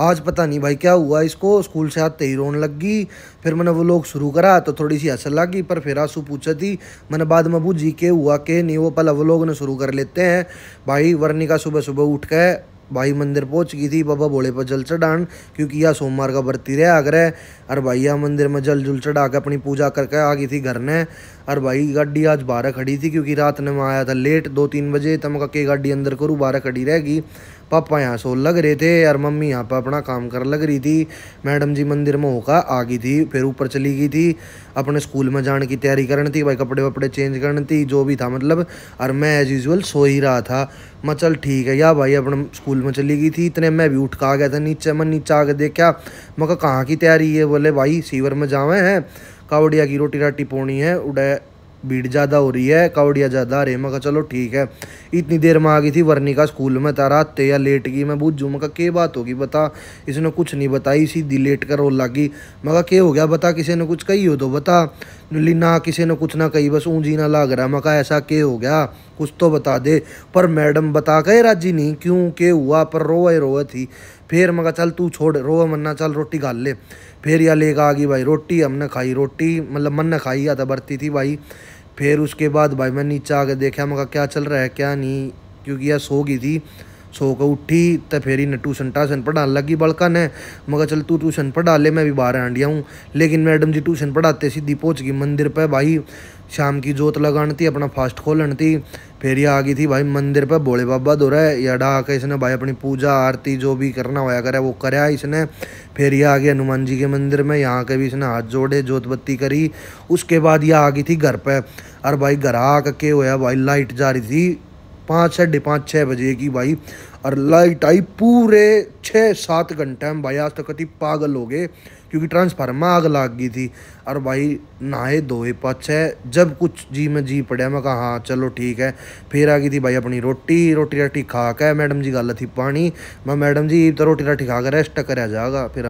आज पता नहीं भाई क्या हुआ इसको स्कूल से आते ही रोने लग गई फिर मैंने वो लोग शुरू करा तो थोड़ी सी असल लगी पर फिर आंसू पूछा थी मैंने बाद में बूझी के हुआ के नहीं वो पहला वो लोग ने शुरू कर लेते हैं भाई वर्णिका सुबह सुबह उठ के भाई मंदिर पहुंच गई थी बाबा भोले पर जल चढ़ान क्योंकि यह सोमवार का बरती रहा आग्रह अरे भाई यहाँ मंदिर में जल जुल चढ़ा के अपनी पूजा करके आ गई थी घर ने अरे भाई गाड़ी आज बारह खड़ी थी क्योंकि रात में मैं आया था लेट दो तीन बजे तम के गाड़ी अंदर करूँ बारह खड़ी रहेगी पापा यहाँ सो लग रहे थे यार मम्मी यहाँ पर अपना काम कर लग रही थी मैडम जी मंदिर में होकर आ गई थी फिर ऊपर चली गई थी अपने स्कूल में जाने की तैयारी करनी थी भाई कपड़े वपड़े चेंज करनी थी जो भी था मतलब और मैं एज यूजल सो ही रहा था मैं चल ठीक है या भाई अपने स्कूल में चली गई थी इतने मैं भी उठ कर आ गया था नीचे मैं नीचे आके देखा मैं कहाँ की तैयारी है बोले भाई सीवर में जावे हैं कावड़िया की रोटी राटी पोनी है उड़े भीड़ ज़्यादा हो रही है कावड़िया ज़्यादा आ मैं चलो ठीक है इतनी देर में आ गई थी वर्णिका स्कूल में तारा ते या लेट गई मैं बूझू मैं के बात होगी बता इसने कुछ नहीं बताई सीधी लेट कर रोल लागी मैं के हो गया बता किसी ने कुछ कही हो तो बता ना किसी ने कुछ ना कही बस ऊँ जी ना लाग रहा मका ऐसा के हो गया कुछ तो बता दे पर मैडम बता कहे राजी नहीं क्यों के हुआ पर रोए रोए थी फिर मका चल तू छोड़ रो मन्ना चल रोटी खा ले फिर या लेकर आ गई भाई रोटी हमने खाई रोटी मतलब मन ने खाई था बरती थी भाई फिर उसके बाद भाई मैं नीचे आके देखा मका क्या चल रहा है क्या नहीं क्योंकि यह सो गई थी सो के उठी तो फिर इन्हें ट्यूशन टाशन पढ़ाने लगी बड़का ने मगर चल तू ट्यूशन पढ़ा ले मैं भी बाहर आंडिया हूँ लेकिन मैडम जी ट्यूशन पढ़ाते सीधी पहुँच गई मंदिर पर भाई शाम की जोत लगान थी अपना फास्ट खोलन थी फिर ये आ गई थी भाई मंदिर पर भोले बाबा दो रहा है या डा के इसने भाई अपनी पूजा आरती जो भी करना होया करे वो कराया इसने फिर यह आ गया हनुमान जी के मंदिर में यहाँ के भी इसने हाथ जोड़े जोत बत्ती करी उसके बाद यह आ गई थी घर पर और भाई घर आ के होया भाई लाइट जा रही थी पाँच साढ़े पाँच छः बजे की भाई और लाइट आई पूरे छः सात घंटे में भाई आज तक अति पागल हो गए क्योंकि ट्रांसफार्मर आग लग गई थी और भाई नहाए धोए पाछे जब कुछ जी में जी पड़िया मैं कहा हाँ चलो ठीक है फिर आ गई थी भाई अपनी रोटी रोटी राटी खा के मैडम जी गल थी पानी मैं मैडम जी तो रोटी राटी खा कर रेस्ट कराया जाएगा फिर